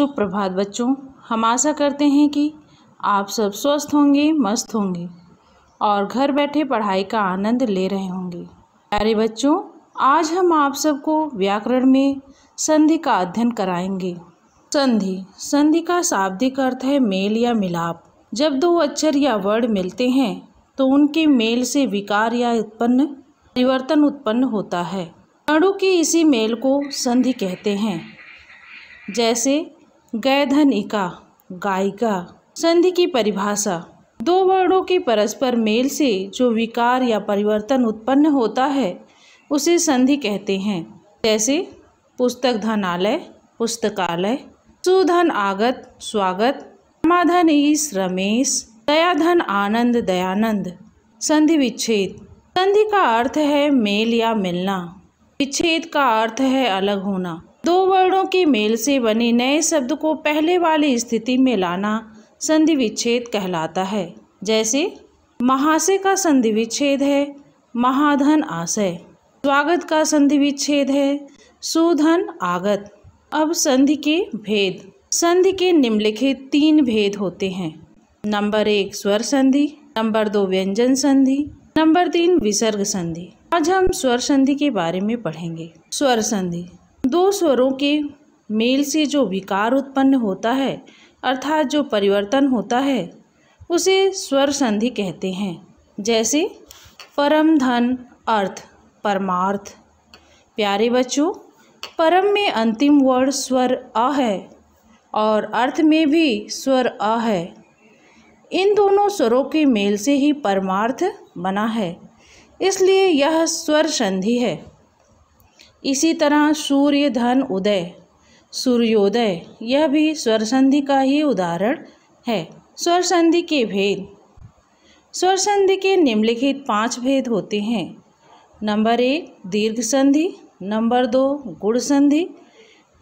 सुप्रभात बच्चों हम आशा करते हैं कि आप सब स्वस्थ होंगे मस्त होंगे और घर बैठे पढ़ाई का आनंद ले रहे होंगे प्यारे बच्चों आज हम आप सबको व्याकरण में संधि का अध्ययन कराएंगे संधि संधि का शाब्दिक अर्थ है मेल या मिलाप जब दो अक्षर या वर्ड मिलते हैं तो उनके मेल से विकार या उत्पन्न परिवर्तन उत्पन्न होता है अणु के इसी मेल को संधि कहते हैं जैसे इका गायिका संधि की परिभाषा दो वर्णों के परस्पर मेल से जो विकार या परिवर्तन उत्पन्न होता है उसे संधि कहते हैं जैसे पुस्तक धनालय पुस्तकालय सुधन आगत स्वागत समाधन ईस रमेश दयाधन आनंद दयानंद संधि विच्छेद संधि का अर्थ है मेल या मिलना विच्छेद का अर्थ है अलग होना वर्णों के मेल से बने नए शब्द को पहले वाली स्थिति में लाना संधि विच्छेद कहलाता है जैसे महाशय का संधि विच्छेद है महाधन आशय स्वागत का संधि विच्छेद है सुधन आगत अब संधि के भेद संधि के निम्नलिखित तीन भेद होते हैं नंबर एक स्वर संधि नंबर दो व्यंजन संधि नंबर तीन विसर्ग संधि आज हम स्वर संधि के बारे में पढ़ेंगे स्वर संधि दो स्वरों के मेल से जो विकार उत्पन्न होता है अर्थात जो परिवर्तन होता है उसे स्वर संधि कहते हैं जैसे परम धन अर्थ परमार्थ प्यारे बच्चों परम में अंतिम वर्ण स्वर अ है और अर्थ में भी स्वर अ है इन दोनों स्वरों के मेल से ही परमार्थ बना है इसलिए यह स्वर संधि है इसी तरह सूर्य धन उदय सूर्योदय यह भी स्वर संधि का ही उदाहरण है स्वर संधि के भेद स्वर संधि के निम्नलिखित पांच भेद होते हैं नंबर एक दीर्घ संधि नंबर दो गुड़ संधि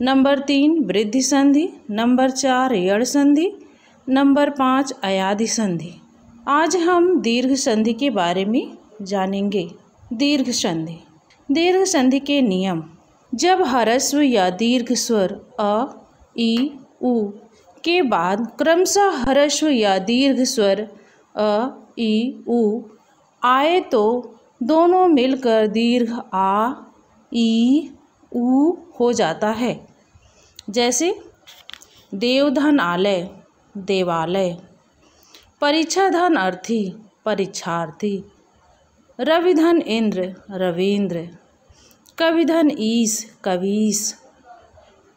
नंबर तीन वृद्धि संधि नंबर चार यड़ संधि नंबर पाँच अयाधि संधि आज हम दीर्घ संधि के बारे में जानेंगे दीर्घ संधि दीर्घ संधि के नियम जब हरस्व या दीर्घ स्वर अ ई उ के बाद क्रमशः हरस्व या दीर्घ स्वर अ ई उ आए तो दोनों मिलकर दीर्घ आ ई उ हो जाता है जैसे देवधन आलय देवालय परीक्षाधन अर्थी परीक्षार्थी रविधन इंद्र रविंद्र कविधन ईश कवीश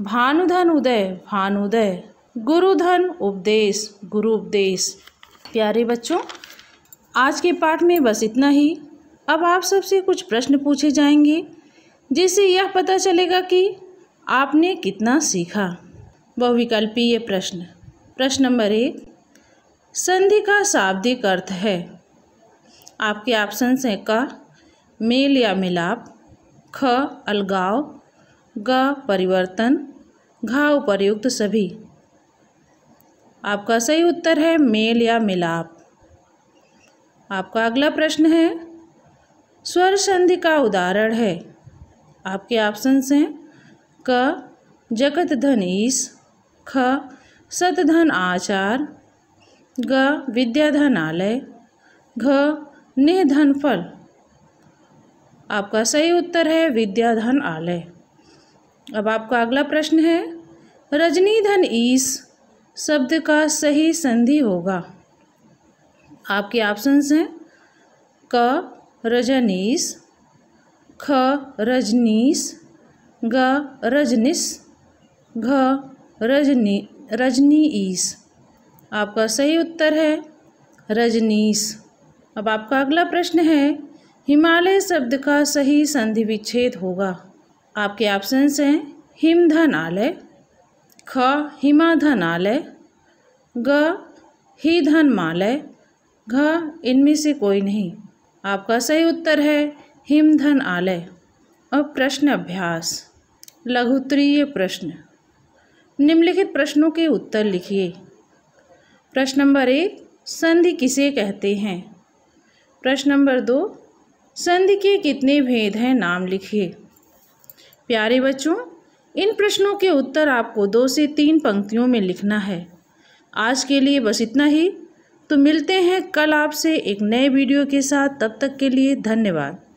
भानुधन उदय भानुदय गुरुधन उपदेश गुरु उपदेश प्यारे बच्चों आज के पाठ में बस इतना ही अब आप सबसे कुछ प्रश्न पूछे जाएंगे जिससे यह पता चलेगा कि आपने कितना सीखा बहुविकल्पीय प्रश्न प्रश्न नंबर एक संधि का शाब्दिक अर्थ है आपके ऑप्शन हैं क मेल या मिलाप ख अलगाव ग परिवर्तन घ उपर्युक्त सभी आपका सही उत्तर है मेल या मिलाप आपका अगला प्रश्न है स्वर संधि का उदाहरण है आपके ऑप्शन हैं क जगत धन ईस ख सतधन आचार ग आलय घ निधन फल आपका सही उत्तर है विद्याधन आलय अब आपका अगला प्रश्न है रजनीधन ईस शब्द का सही संधि होगा आपके ऑप्शंस हैं क रजनीस ख रजनीस ग रजनीस घ रजनी रजनी ईस आपका सही उत्तर है रजनीस अब आपका अगला प्रश्न है हिमालय शब्द का सही संधि विच्छेद होगा आपके ऑप्शंस हैं हिमधनालय ख हिमाधनालय ग ही धनमालय घ इनमें से कोई नहीं आपका सही उत्तर है हिमधन आलय अब प्रश्न अभ्यास लघुत्तरीय प्रश्न निम्नलिखित प्रश्नों के उत्तर लिखिए प्रश्न नंबर एक संधि किसे कहते हैं प्रश्न नंबर दो संधि के कितने भेद हैं नाम लिखिए प्यारे बच्चों इन प्रश्नों के उत्तर आपको दो से तीन पंक्तियों में लिखना है आज के लिए बस इतना ही तो मिलते हैं कल आपसे एक नए वीडियो के साथ तब तक के लिए धन्यवाद